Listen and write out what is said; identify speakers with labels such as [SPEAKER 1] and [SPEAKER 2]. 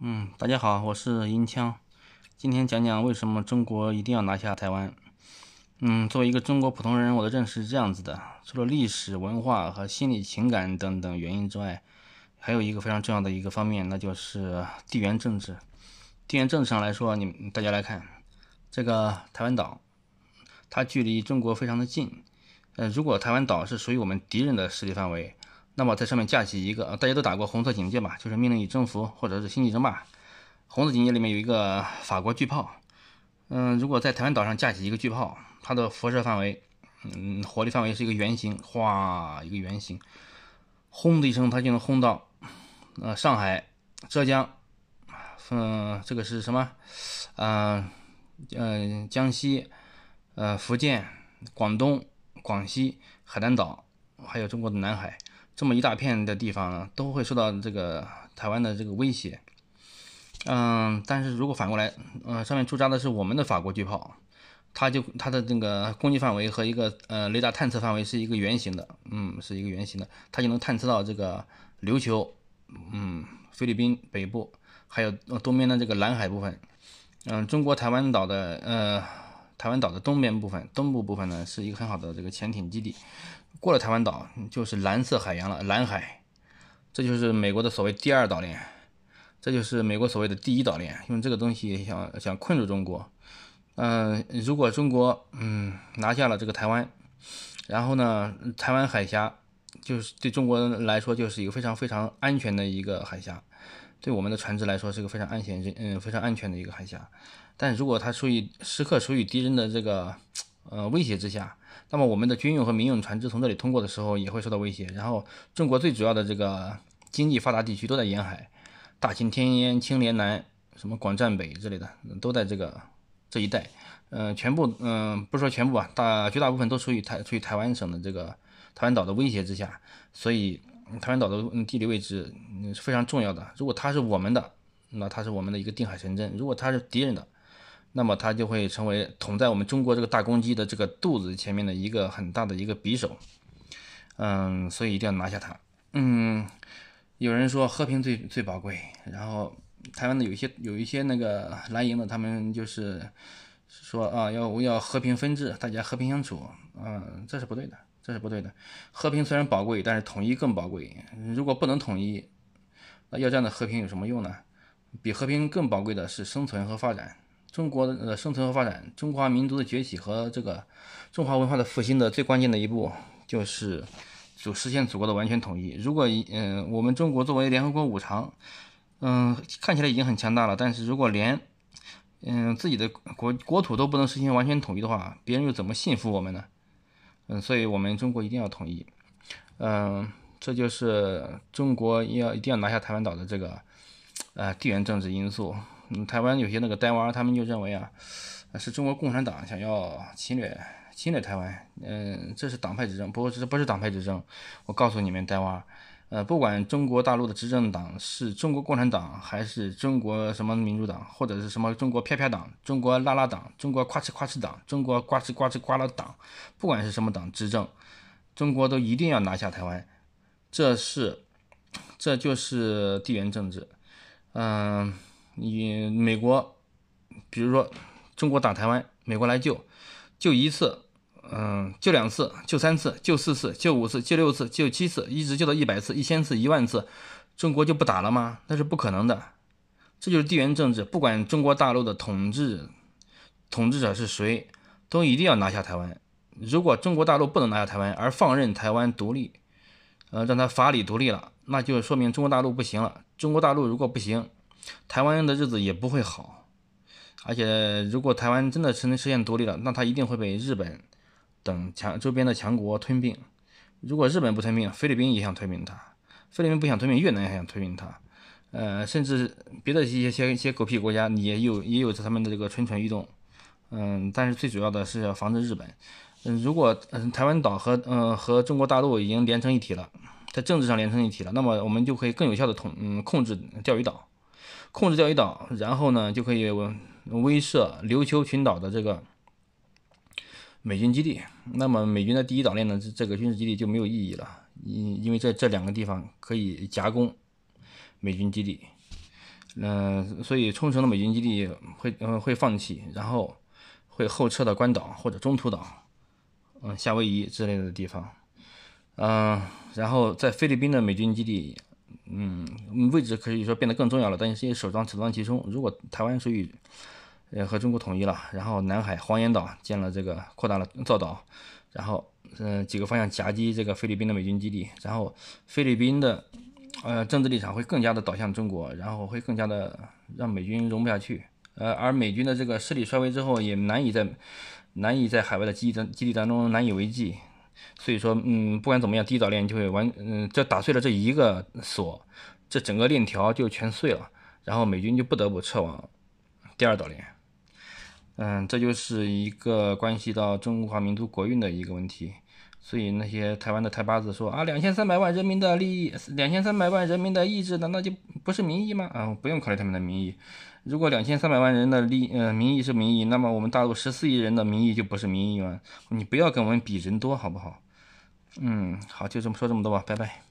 [SPEAKER 1] 嗯，大家好，我是银枪。今天讲讲为什么中国一定要拿下台湾。嗯，作为一个中国普通人，我的认识是这样子的：除了历史文化和心理情感等等原因之外，还有一个非常重要的一个方面，那就是地缘政治。地缘政治上来说，你大家来看这个台湾岛，它距离中国非常的近。呃，如果台湾岛是属于我们敌人的势力范围。那么，在上面架起一个，大家都打过《红色警戒》吧，就是命令与征服，或者是星际争霸，《红色警戒》里面有一个法国巨炮。嗯，如果在台湾岛上架起一个巨炮，它的辐射范围，嗯，火力范围是一个圆形，哗，一个圆形，轰的一声，它就能轰到，呃，上海、浙江，嗯，这个是什么？嗯，嗯，江西，呃，福建、广东、广西、海南岛，还有中国的南海。这么一大片的地方呢，都会受到这个台湾的这个威胁，嗯，但是如果反过来，嗯，上面驻扎的是我们的法国巨炮，它就它的那个攻击范围和一个呃雷达探测范围是一个圆形的，嗯，是一个圆形的，它就能探测到这个琉球，嗯，菲律宾北部还有东边的这个南海部分，嗯，中国台湾岛的呃。台湾岛的东边部分、东部部分呢，是一个很好的这个潜艇基地。过了台湾岛就是蓝色海洋了，蓝海。这就是美国的所谓第二岛链，这就是美国所谓的第一岛链，用这个东西想想困住中国。嗯，如果中国嗯拿下了这个台湾，然后呢，台湾海峡就是对中国来说就是一个非常非常安全的一个海峡。对我们的船只来说，是一个非常安全，嗯，非常安全的一个海峡。但如果它处于时刻处于敌人的这个呃威胁之下，那么我们的军用和民用船只从这里通过的时候也会受到威胁。然后，中国最主要的这个经济发达地区都在沿海，大秦天烟、青莲南、什么广占北之类的，都在这个这一带。嗯，全部，嗯，不说全部吧，大绝大部分都处于台处于台湾省的这个台湾岛的威胁之下，所以。台湾岛的地理位置是非常重要的。如果它是我们的，那它是我们的一个定海神针；如果它是敌人的，那么它就会成为捅在我们中国这个大公鸡的这个肚子前面的一个很大的一个匕首。嗯，所以一定要拿下它。嗯，有人说和平最最宝贵，然后台湾的有一些有一些那个蓝营的，他们就是说啊，要要和平分治，大家和平相处。嗯，这是不对的。这是不对的。和平虽然宝贵，但是统一更宝贵。如果不能统一，那要这样的和平有什么用呢？比和平更宝贵的是生存和发展。中国的生存和发展，中华民族的崛起和这个中华文化的复兴的最关键的一步就是就实现祖国的完全统一。如果嗯，我们中国作为联合国五常，嗯，看起来已经很强大了，但是如果连嗯自己的国国土都不能实现完全统一的话，别人又怎么信服我们呢？嗯，所以我们中国一定要统一，嗯，这就是中国要一定要拿下台湾岛的这个，呃，地缘政治因素。嗯，台湾有些那个呆娃他们就认为啊，是中国共产党想要侵略侵略台湾，嗯，这是党派之争，不，这不是党派之争，我告诉你们，呆娃呃，不管中国大陆的执政党是中国共产党，还是中国什么民主党，或者是什么中国飘飘党、中国拉拉党、中国夸哧夸哧党、中国呱哧呱哧呱啦党，不管是什么党执政，中国都一定要拿下台湾，这是，这就是地缘政治。嗯，你美国，比如说中国打台湾，美国来救，救一次。嗯，救两次，救三次，救四次，救五次，救六次，救七次，一直救到一百次、一千次、一万次，中国就不打了吗？那是不可能的。这就是地缘政治，不管中国大陆的统治统治者是谁，都一定要拿下台湾。如果中国大陆不能拿下台湾而放任台湾独立，呃，让它法理独立了，那就说明中国大陆不行了。中国大陆如果不行，台湾的日子也不会好。而且，如果台湾真的承能实现独立了，那它一定会被日本。等强周边的强国吞并，如果日本不吞并，菲律宾也想吞并它；菲律宾不想吞并，越南还想吞并它。呃，甚至别的一些些些狗屁国家，也有也有他们的这个蠢蠢欲动。嗯，但是最主要的是要防止日本。嗯，如果嗯台湾岛和嗯和中国大陆已经连成一体了，在政治上连成一体了，那么我们就可以更有效的统嗯控制钓鱼岛，控制钓鱼岛，然后呢就可以威慑琉球群岛的这个。美军基地，那么美军的第一岛链呢？这这个军事基地就没有意义了，因因为这这两个地方可以夹攻美军基地，嗯，所以冲绳的美军基地会嗯会放弃，然后会后撤到关岛或者中途岛，嗯，夏威夷之类的地方，嗯，然后在菲律宾的美军基地，嗯，位置可以说变得更重要了，但是也首当首当其冲。如果台湾属于也和中国统一了，然后南海黄岩岛建了这个扩大了造岛，然后嗯几个方向夹击这个菲律宾的美军基地，然后菲律宾的呃政治立场会更加的倒向中国，然后会更加的让美军融不下去，呃而美军的这个势力衰微之后也难以在难以在海外的基地基地当中难以为继，所以说嗯不管怎么样第一岛链就会完嗯这打碎了这一个锁，这整个链条就全碎了，然后美军就不得不撤往第二岛链。嗯，这就是一个关系到中华民族国运的一个问题，所以那些台湾的台巴子说啊，两千三百万人民的利益，两千三百万人民的意志，难道就不是民意吗？啊，不用考虑他们的民意。如果两千三百万人的利，呃，民意是民意，那么我们大陆十四亿人的民意就不是民意吗？你不要跟我们比人多，好不好？嗯，好，就这么说这么多吧，拜拜。